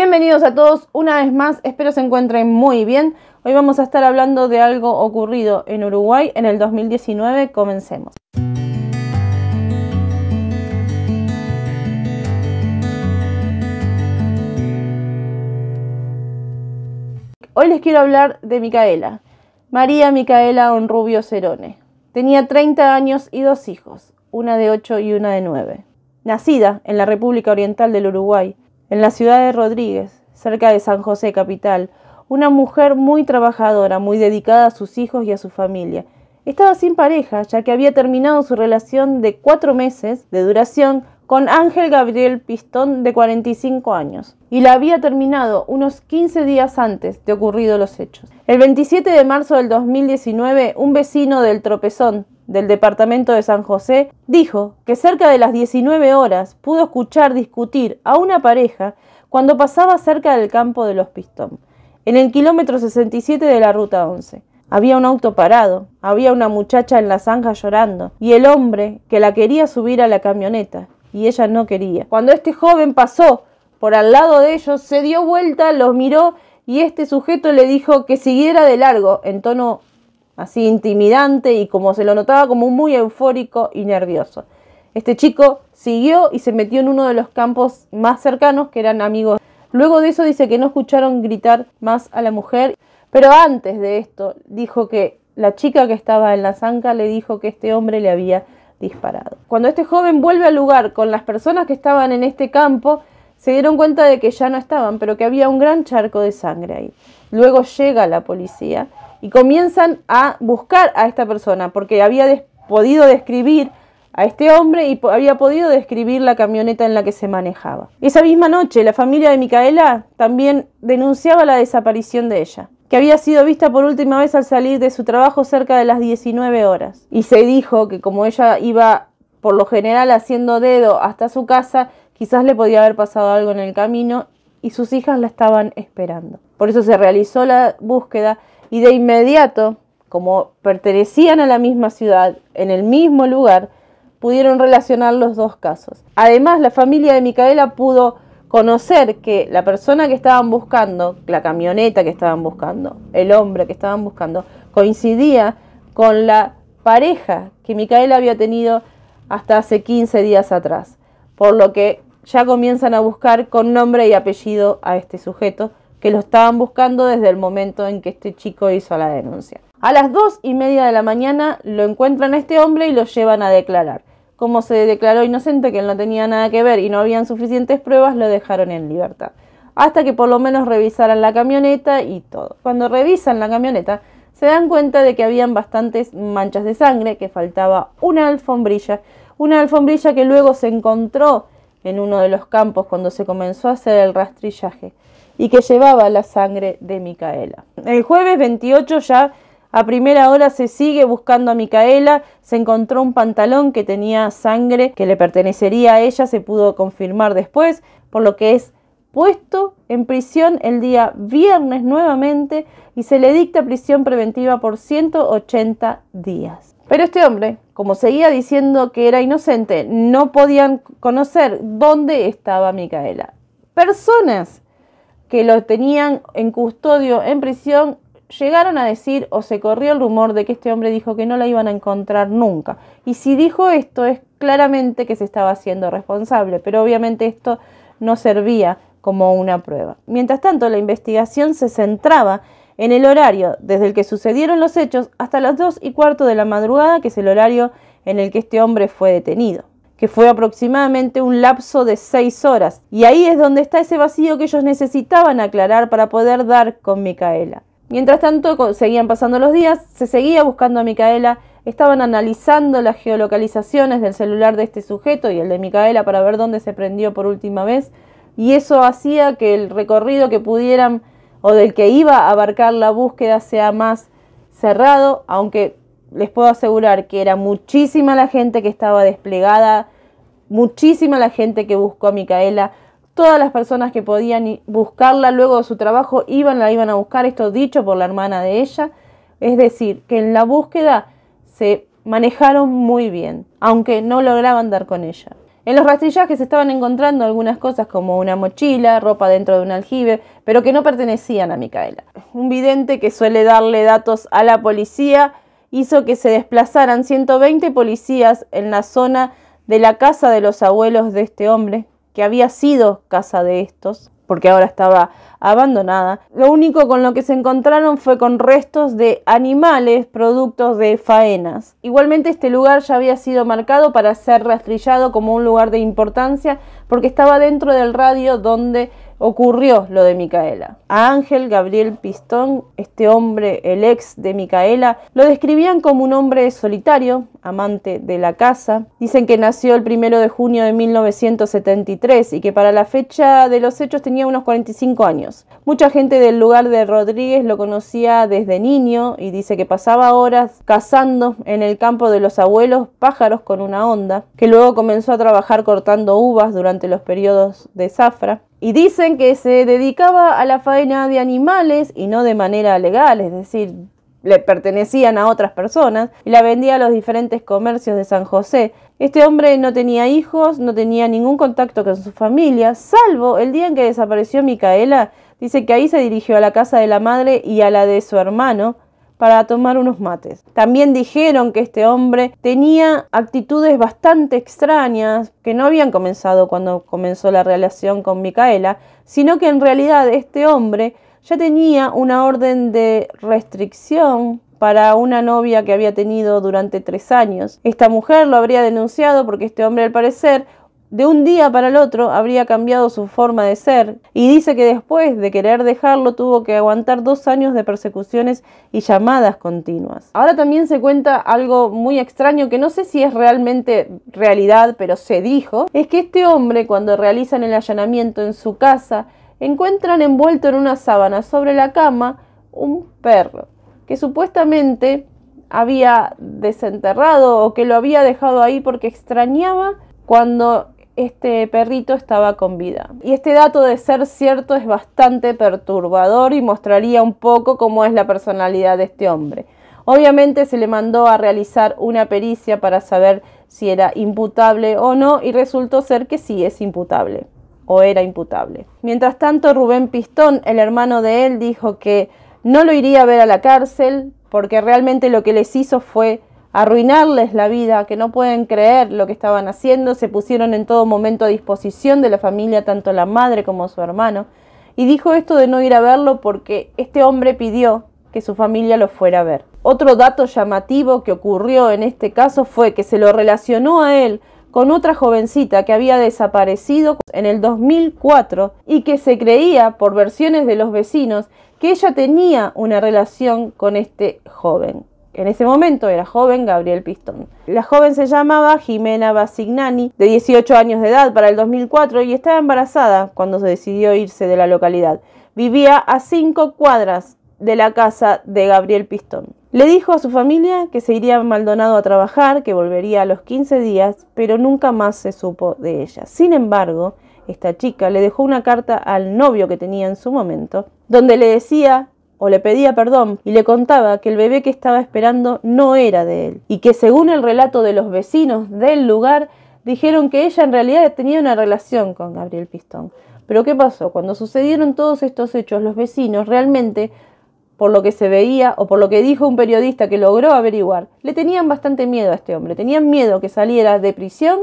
Bienvenidos a todos una vez más, espero se encuentren muy bien. Hoy vamos a estar hablando de algo ocurrido en Uruguay en el 2019. Comencemos. Hoy les quiero hablar de Micaela, María Micaela Onrubio Cerone. Tenía 30 años y dos hijos, una de 8 y una de 9. Nacida en la República Oriental del Uruguay, en la ciudad de Rodríguez, cerca de San José Capital, una mujer muy trabajadora, muy dedicada a sus hijos y a su familia. Estaba sin pareja, ya que había terminado su relación de cuatro meses de duración con Ángel Gabriel Pistón de 45 años, y la había terminado unos 15 días antes de ocurrido los hechos. El 27 de marzo del 2019, un vecino del tropezón del departamento de San José dijo que cerca de las 19 horas pudo escuchar discutir a una pareja cuando pasaba cerca del campo de los Pistón, en el kilómetro 67 de la ruta 11. Había un auto parado, había una muchacha en la zanja llorando y el hombre que la quería subir a la camioneta y ella no quería. Cuando este joven pasó por al lado de ellos, se dio vuelta, los miró y este sujeto le dijo que siguiera de largo, en tono así intimidante y como se lo notaba como muy eufórico y nervioso. Este chico siguió y se metió en uno de los campos más cercanos que eran amigos. Luego de eso dice que no escucharon gritar más a la mujer, pero antes de esto dijo que la chica que estaba en la zanca le dijo que este hombre le había disparado. Cuando este joven vuelve al lugar con las personas que estaban en este campo, se dieron cuenta de que ya no estaban, pero que había un gran charco de sangre ahí. Luego llega la policía y comienzan a buscar a esta persona porque había podido describir a este hombre y había podido describir la camioneta en la que se manejaba. Esa misma noche, la familia de Micaela también denunciaba la desaparición de ella que había sido vista por última vez al salir de su trabajo cerca de las 19 horas. Y se dijo que como ella iba por lo general haciendo dedo hasta su casa, quizás le podía haber pasado algo en el camino y sus hijas la estaban esperando. Por eso se realizó la búsqueda y de inmediato, como pertenecían a la misma ciudad, en el mismo lugar, pudieron relacionar los dos casos. Además, la familia de Micaela pudo conocer que la persona que estaban buscando, la camioneta que estaban buscando, el hombre que estaban buscando, coincidía con la pareja que Micaela había tenido hasta hace 15 días atrás. Por lo que ya comienzan a buscar con nombre y apellido a este sujeto, que lo estaban buscando desde el momento en que este chico hizo la denuncia. A las dos y media de la mañana lo encuentran a este hombre y lo llevan a declarar como se declaró inocente que él no tenía nada que ver y no habían suficientes pruebas, lo dejaron en libertad. Hasta que por lo menos revisaran la camioneta y todo. Cuando revisan la camioneta, se dan cuenta de que habían bastantes manchas de sangre, que faltaba una alfombrilla, una alfombrilla que luego se encontró en uno de los campos cuando se comenzó a hacer el rastrillaje y que llevaba la sangre de Micaela. El jueves 28 ya a primera hora se sigue buscando a Micaela, se encontró un pantalón que tenía sangre que le pertenecería a ella, se pudo confirmar después, por lo que es puesto en prisión el día viernes nuevamente y se le dicta prisión preventiva por 180 días. Pero este hombre, como seguía diciendo que era inocente, no podían conocer dónde estaba Micaela. Personas que lo tenían en custodio en prisión llegaron a decir o se corrió el rumor de que este hombre dijo que no la iban a encontrar nunca. Y si dijo esto es claramente que se estaba haciendo responsable, pero obviamente esto no servía como una prueba. Mientras tanto, la investigación se centraba en el horario desde el que sucedieron los hechos hasta las 2 y cuarto de la madrugada, que es el horario en el que este hombre fue detenido que fue aproximadamente un lapso de seis horas. Y ahí es donde está ese vacío que ellos necesitaban aclarar para poder dar con Micaela. Mientras tanto, seguían pasando los días, se seguía buscando a Micaela, estaban analizando las geolocalizaciones del celular de este sujeto y el de Micaela para ver dónde se prendió por última vez, y eso hacía que el recorrido que pudieran o del que iba a abarcar la búsqueda sea más cerrado, aunque les puedo asegurar que era muchísima la gente que estaba desplegada, muchísima la gente que buscó a Micaela, Todas las personas que podían buscarla luego de su trabajo iban, la iban a buscar, esto dicho por la hermana de ella. Es decir, que en la búsqueda se manejaron muy bien, aunque no lograban dar con ella. En los rastrillajes se estaban encontrando algunas cosas como una mochila, ropa dentro de un aljibe, pero que no pertenecían a Micaela. Un vidente que suele darle datos a la policía hizo que se desplazaran 120 policías en la zona de la casa de los abuelos de este hombre, que había sido casa de estos, porque ahora estaba abandonada. Lo único con lo que se encontraron fue con restos de animales, productos de faenas. Igualmente este lugar ya había sido marcado para ser rastrillado como un lugar de importancia porque estaba dentro del radio donde ocurrió lo de Micaela. A Ángel Gabriel Pistón, este hombre, el ex de Micaela, lo describían como un hombre solitario, amante de la casa. Dicen que nació el primero de junio de 1973 y que para la fecha de los hechos tenía unos 45 años. Mucha gente del lugar de Rodríguez lo conocía desde niño y dice que pasaba horas cazando en el campo de los abuelos pájaros con una onda, que luego comenzó a trabajar cortando uvas durante los periodos de zafra. Y dicen que se dedicaba a la faena de animales y no de manera legal, es decir, le pertenecían a otras personas y la vendía a los diferentes comercios de San José. Este hombre no tenía hijos, no tenía ningún contacto con su familia, salvo el día en que desapareció Micaela. Dice que ahí se dirigió a la casa de la madre y a la de su hermano, para tomar unos mates. También dijeron que este hombre tenía actitudes bastante extrañas que no habían comenzado cuando comenzó la relación con Micaela, sino que en realidad este hombre ya tenía una orden de restricción para una novia que había tenido durante tres años. Esta mujer lo habría denunciado porque este hombre al parecer de un día para el otro habría cambiado su forma de ser y dice que después de querer dejarlo tuvo que aguantar dos años de persecuciones y llamadas continuas. Ahora también se cuenta algo muy extraño que no sé si es realmente realidad, pero se dijo, es que este hombre cuando realizan el allanamiento en su casa encuentran envuelto en una sábana sobre la cama un perro que supuestamente había desenterrado o que lo había dejado ahí porque extrañaba cuando este perrito estaba con vida. Y este dato de ser cierto es bastante perturbador y mostraría un poco cómo es la personalidad de este hombre. Obviamente se le mandó a realizar una pericia para saber si era imputable o no y resultó ser que sí es imputable o era imputable. Mientras tanto, Rubén Pistón, el hermano de él, dijo que no lo iría a ver a la cárcel porque realmente lo que les hizo fue arruinarles la vida, que no pueden creer lo que estaban haciendo, se pusieron en todo momento a disposición de la familia, tanto la madre como su hermano, y dijo esto de no ir a verlo porque este hombre pidió que su familia lo fuera a ver. Otro dato llamativo que ocurrió en este caso fue que se lo relacionó a él con otra jovencita que había desaparecido en el 2004 y que se creía, por versiones de los vecinos, que ella tenía una relación con este joven. En ese momento era joven Gabriel Pistón. La joven se llamaba Jimena Basignani, de 18 años de edad para el 2004 y estaba embarazada cuando se decidió irse de la localidad. Vivía a cinco cuadras de la casa de Gabriel Pistón. Le dijo a su familia que se iría a Maldonado a trabajar, que volvería a los 15 días, pero nunca más se supo de ella. Sin embargo, esta chica le dejó una carta al novio que tenía en su momento, donde le decía o le pedía perdón y le contaba que el bebé que estaba esperando no era de él y que según el relato de los vecinos del lugar dijeron que ella en realidad tenía una relación con Gabriel Pistón. Pero ¿qué pasó? Cuando sucedieron todos estos hechos, los vecinos realmente, por lo que se veía o por lo que dijo un periodista que logró averiguar, le tenían bastante miedo a este hombre, tenían miedo que saliera de prisión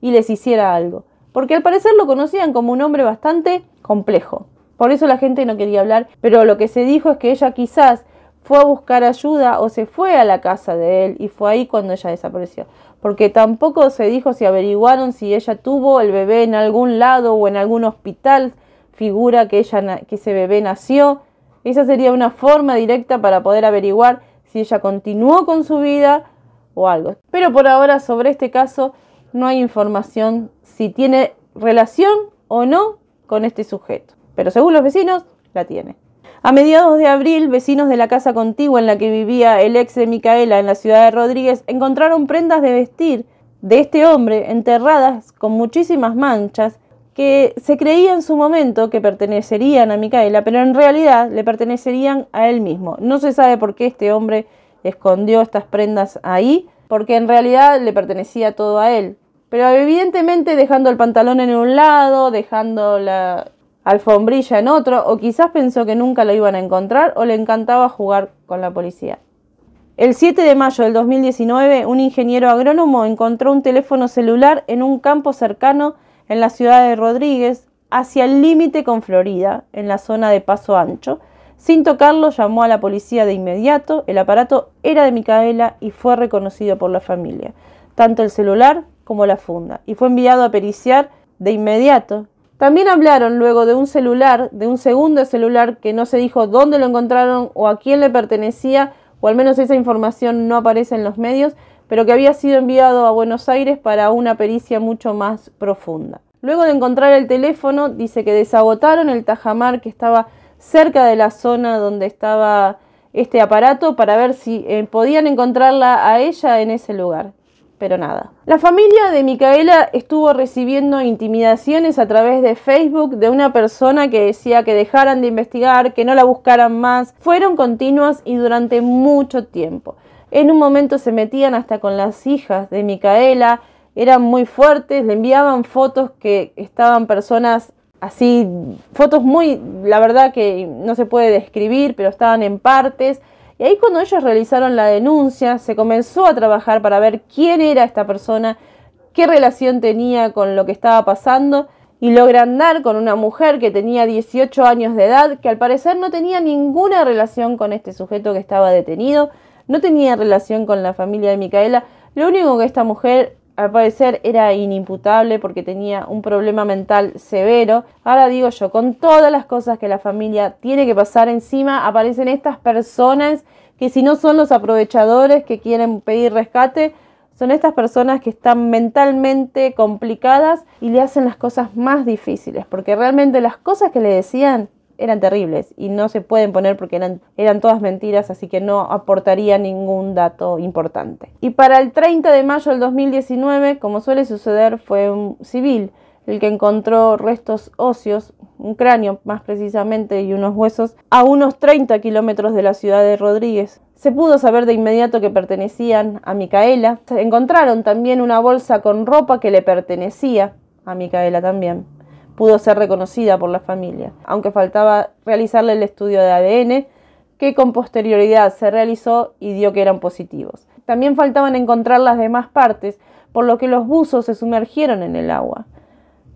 y les hiciera algo, porque al parecer lo conocían como un hombre bastante complejo. Por eso la gente no quería hablar, pero lo que se dijo es que ella quizás fue a buscar ayuda o se fue a la casa de él y fue ahí cuando ella desapareció. Porque tampoco se dijo si averiguaron si ella tuvo el bebé en algún lado o en algún hospital, figura que, ella, que ese bebé nació. Esa sería una forma directa para poder averiguar si ella continuó con su vida o algo. Pero por ahora sobre este caso no hay información si tiene relación o no con este sujeto pero según los vecinos, la tiene. A mediados de abril, vecinos de la casa contigua en la que vivía el ex de Micaela en la ciudad de Rodríguez encontraron prendas de vestir de este hombre enterradas con muchísimas manchas que se creía en su momento que pertenecerían a Micaela, pero en realidad le pertenecerían a él mismo. No se sabe por qué este hombre escondió estas prendas ahí, porque en realidad le pertenecía todo a él. Pero evidentemente dejando el pantalón en un lado, dejando la, alfombrilla en otro, o quizás pensó que nunca lo iban a encontrar o le encantaba jugar con la policía. El 7 de mayo del 2019, un ingeniero agrónomo encontró un teléfono celular en un campo cercano en la ciudad de Rodríguez, hacia el límite con Florida, en la zona de Paso Ancho. Sin tocarlo, llamó a la policía de inmediato. El aparato era de Micaela y fue reconocido por la familia, tanto el celular como la funda, y fue enviado a periciar de inmediato también hablaron luego de un celular, de un segundo celular que no se dijo dónde lo encontraron o a quién le pertenecía, o al menos esa información no aparece en los medios, pero que había sido enviado a Buenos Aires para una pericia mucho más profunda. Luego de encontrar el teléfono, dice que desagotaron el tajamar que estaba cerca de la zona donde estaba este aparato para ver si eh, podían encontrarla a ella en ese lugar pero nada. La familia de Micaela estuvo recibiendo intimidaciones a través de Facebook de una persona que decía que dejaran de investigar, que no la buscaran más. Fueron continuas y durante mucho tiempo. En un momento se metían hasta con las hijas de Micaela, eran muy fuertes, le enviaban fotos que estaban personas así, fotos muy, la verdad que no se puede describir, pero estaban en partes y ahí cuando ellos realizaron la denuncia, se comenzó a trabajar para ver quién era esta persona, qué relación tenía con lo que estaba pasando y lograr andar con una mujer que tenía 18 años de edad, que al parecer no tenía ninguna relación con este sujeto que estaba detenido, no tenía relación con la familia de Micaela, lo único que esta mujer al parecer era inimputable porque tenía un problema mental severo. Ahora digo yo, con todas las cosas que la familia tiene que pasar encima, aparecen estas personas que si no son los aprovechadores que quieren pedir rescate, son estas personas que están mentalmente complicadas y le hacen las cosas más difíciles, porque realmente las cosas que le decían eran terribles y no se pueden poner porque eran, todas mentiras, así que no aportaría ningún dato importante. Y para el 30 de mayo del 2019, como suele suceder, fue un civil el que encontró restos óseos, un cráneo más precisamente y unos huesos, a unos 30 kilómetros de la ciudad de Rodríguez. Se pudo saber de inmediato que pertenecían a Micaela. Encontraron también una bolsa con ropa que le pertenecía a Micaela también pudo ser reconocida por la familia, aunque faltaba realizarle el estudio de ADN, que con posterioridad se realizó y dio que eran positivos. También faltaban encontrar las demás partes, por lo que los buzos se sumergieron en el agua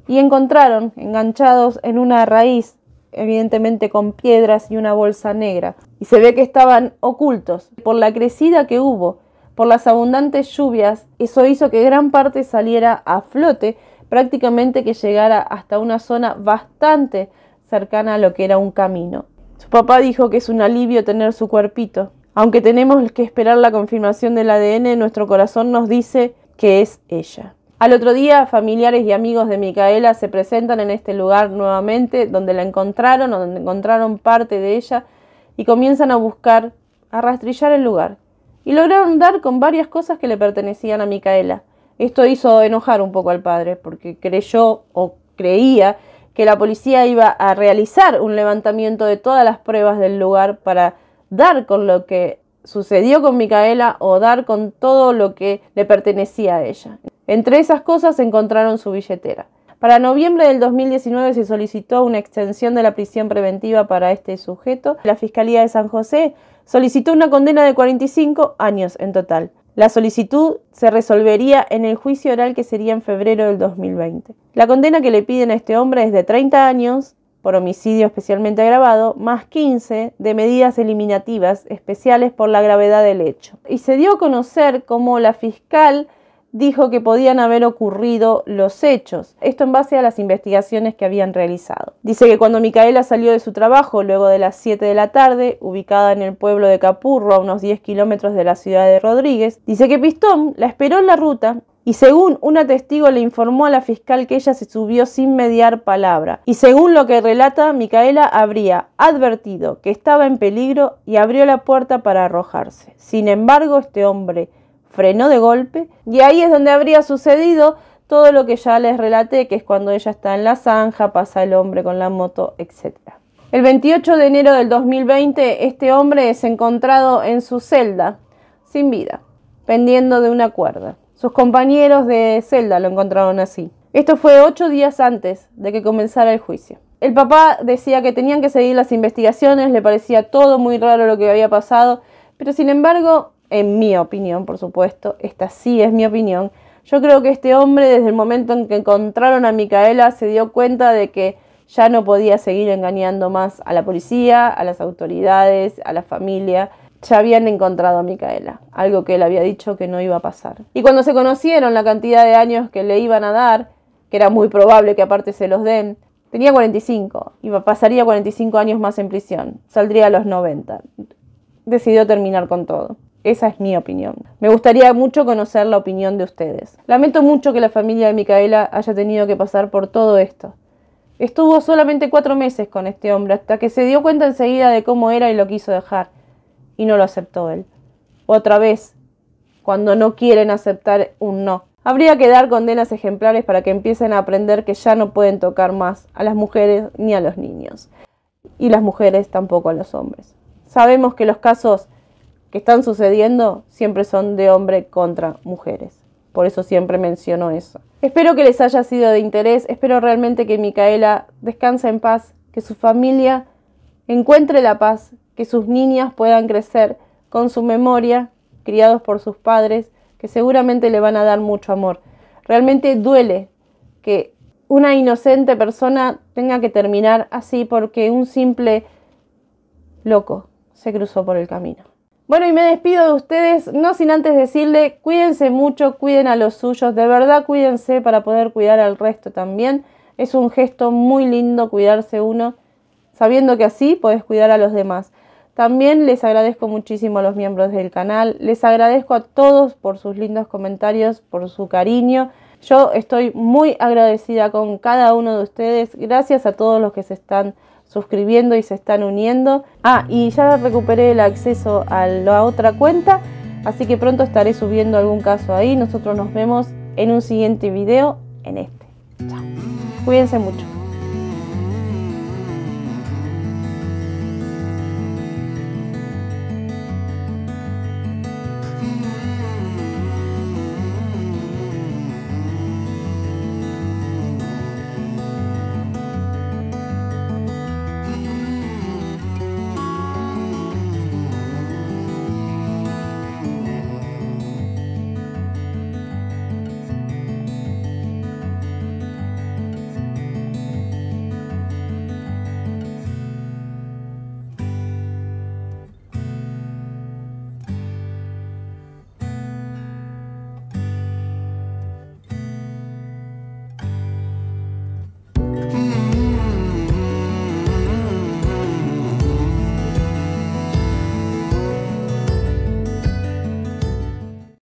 y encontraron, enganchados en una raíz, evidentemente con piedras y una bolsa negra, y se ve que estaban ocultos por la crecida que hubo, por las abundantes lluvias, eso hizo que gran parte saliera a flote prácticamente que llegara hasta una zona bastante cercana a lo que era un camino. Su papá dijo que es un alivio tener su cuerpito. Aunque tenemos que esperar la confirmación del ADN, nuestro corazón nos dice que es ella. Al otro día, familiares y amigos de Micaela se presentan en este lugar nuevamente, donde la encontraron, donde encontraron parte de ella, y comienzan a buscar, a rastrillar el lugar. Y lograron dar con varias cosas que le pertenecían a Micaela. Esto hizo enojar un poco al padre porque creyó o creía que la policía iba a realizar un levantamiento de todas las pruebas del lugar para dar con lo que sucedió con Micaela o dar con todo lo que le pertenecía a ella. Entre esas cosas encontraron su billetera. Para noviembre del 2019 se solicitó una extensión de la prisión preventiva para este sujeto. La Fiscalía de San José solicitó una condena de 45 años en total. La solicitud se resolvería en el juicio oral que sería en febrero del 2020. La condena que le piden a este hombre es de 30 años por homicidio especialmente agravado, más 15 de medidas eliminativas especiales por la gravedad del hecho. Y se dio a conocer como la fiscal dijo que podían haber ocurrido los hechos, esto en base a las investigaciones que habían realizado. Dice que cuando Micaela salió de su trabajo luego de las 7 de la tarde, ubicada en el pueblo de Capurro, a unos 10 kilómetros de la ciudad de Rodríguez, dice que Pistón la esperó en la ruta y según una testigo le informó a la fiscal que ella se subió sin mediar palabra. Y según lo que relata, Micaela habría advertido que estaba en peligro y abrió la puerta para arrojarse. Sin embargo, este hombre frenó de golpe y ahí es donde habría sucedido todo lo que ya les relaté, que es cuando ella está en la zanja, pasa el hombre con la moto, etcétera El 28 de enero del 2020, este hombre es encontrado en su celda, sin vida, pendiendo de una cuerda. Sus compañeros de celda lo encontraron así. Esto fue ocho días antes de que comenzara el juicio. El papá decía que tenían que seguir las investigaciones, le parecía todo muy raro lo que había pasado, pero sin embargo en mi opinión, por supuesto, esta sí es mi opinión, yo creo que este hombre desde el momento en que encontraron a Micaela se dio cuenta de que ya no podía seguir engañando más a la policía, a las autoridades, a la familia. Ya habían encontrado a Micaela, algo que él había dicho que no iba a pasar. Y cuando se conocieron la cantidad de años que le iban a dar, que era muy probable que aparte se los den, tenía 45 y pasaría 45 años más en prisión, saldría a los 90. Decidió terminar con todo. Esa es mi opinión. Me gustaría mucho conocer la opinión de ustedes. Lamento mucho que la familia de Micaela haya tenido que pasar por todo esto. Estuvo solamente cuatro meses con este hombre hasta que se dio cuenta enseguida de cómo era y lo quiso dejar. Y no lo aceptó él. Otra vez, cuando no quieren aceptar un no. Habría que dar condenas ejemplares para que empiecen a aprender que ya no pueden tocar más a las mujeres ni a los niños. Y las mujeres tampoco a los hombres. Sabemos que los casos que están sucediendo siempre son de hombre contra mujeres. Por eso siempre menciono eso. Espero que les haya sido de interés, espero realmente que Micaela descanse en paz, que su familia encuentre la paz, que sus niñas puedan crecer con su memoria, criados por sus padres, que seguramente le van a dar mucho amor. Realmente duele que una inocente persona tenga que terminar así porque un simple loco se cruzó por el camino. Bueno, y me despido de ustedes, no sin antes decirle, cuídense mucho, cuiden a los suyos, de verdad cuídense para poder cuidar al resto también. Es un gesto muy lindo cuidarse uno, sabiendo que así puedes cuidar a los demás. También les agradezco muchísimo a los miembros del canal, les agradezco a todos por sus lindos comentarios, por su cariño yo estoy muy agradecida con cada uno de ustedes. Gracias a todos los que se están suscribiendo y se están uniendo. Ah, y ya recuperé el acceso a la otra cuenta, así que pronto estaré subiendo algún caso ahí. Nosotros nos vemos en un siguiente video en este. Chao. Cuídense mucho.